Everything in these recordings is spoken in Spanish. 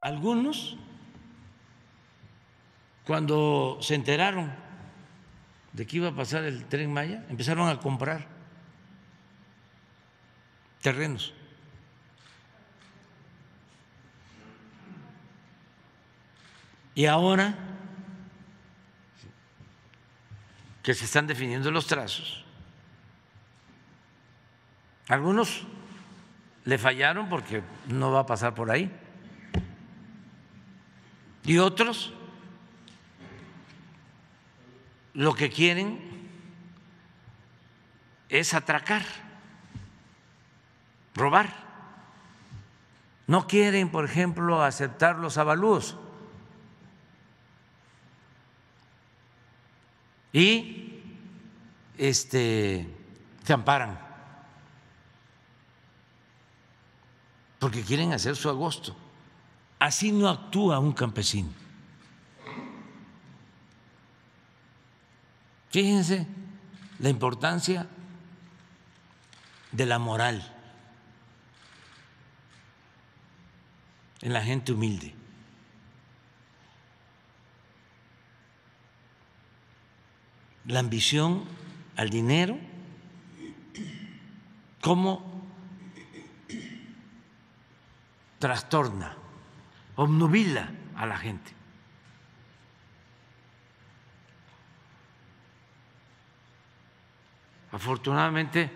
Algunos, cuando se enteraron de que iba a pasar el tren Maya, empezaron a comprar terrenos. Y ahora que se están definiendo los trazos, algunos le fallaron porque no va a pasar por ahí. Y otros lo que quieren es atracar, robar. No quieren, por ejemplo, aceptar los avalúos. Y este se amparan. Porque quieren hacer su agosto. Así no actúa un campesino. Fíjense la importancia de la moral en la gente humilde. La ambición al dinero como trastorna obnubila a la gente. Afortunadamente,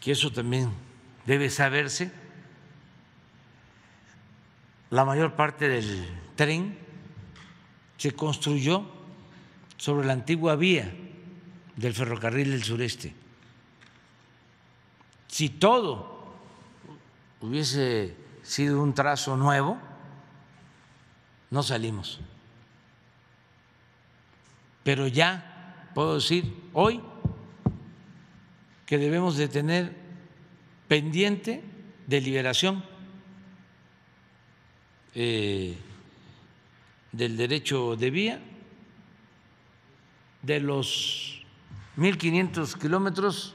que eso también debe saberse, la mayor parte del tren se construyó sobre la antigua vía del ferrocarril del sureste. Si todo hubiese sido un trazo nuevo, no salimos. Pero ya puedo decir hoy que debemos de tener pendiente de liberación eh, del derecho de vía de los 1.500 kilómetros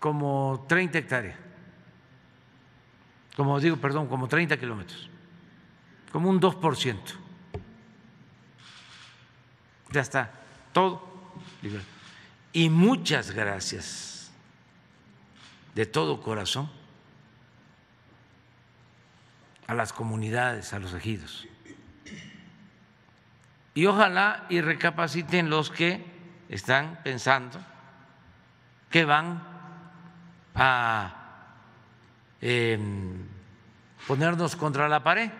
como 30 hectáreas como digo, perdón, como 30 kilómetros, como un 2%. Ya está, todo Y muchas gracias de todo corazón a las comunidades, a los ejidos. Y ojalá y recapaciten los que están pensando que van a ponernos contra la pared,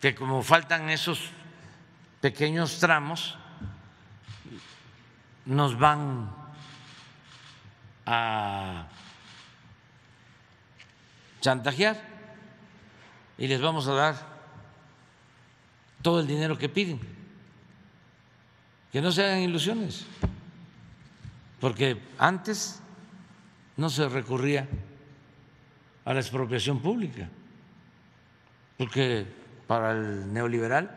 que como faltan esos pequeños tramos, nos van a chantajear y les vamos a dar todo el dinero que piden. Que no se hagan ilusiones, porque antes no se recurría a la expropiación pública, porque para el neoliberal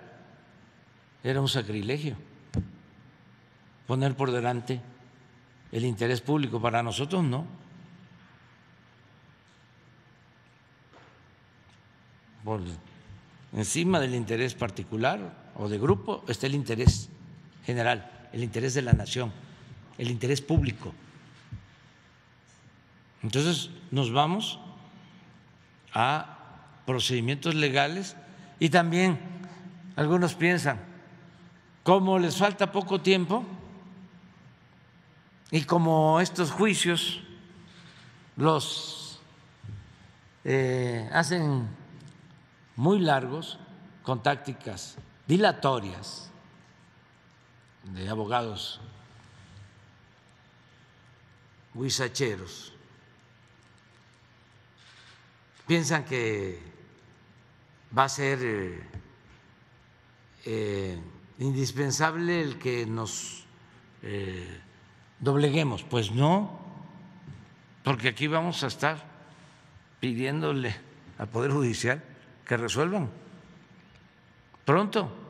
era un sacrilegio poner por delante el interés público, para nosotros no. Por encima del interés particular o de grupo está el interés general, el interés de la nación, el interés público. Entonces nos vamos a procedimientos legales y también algunos piensan, como les falta poco tiempo y como estos juicios los eh, hacen muy largos con tácticas dilatorias de abogados huizacheros piensan que va a ser eh, eh, indispensable el que nos eh, dobleguemos. Pues no, porque aquí vamos a estar pidiéndole al Poder Judicial que resuelvan pronto.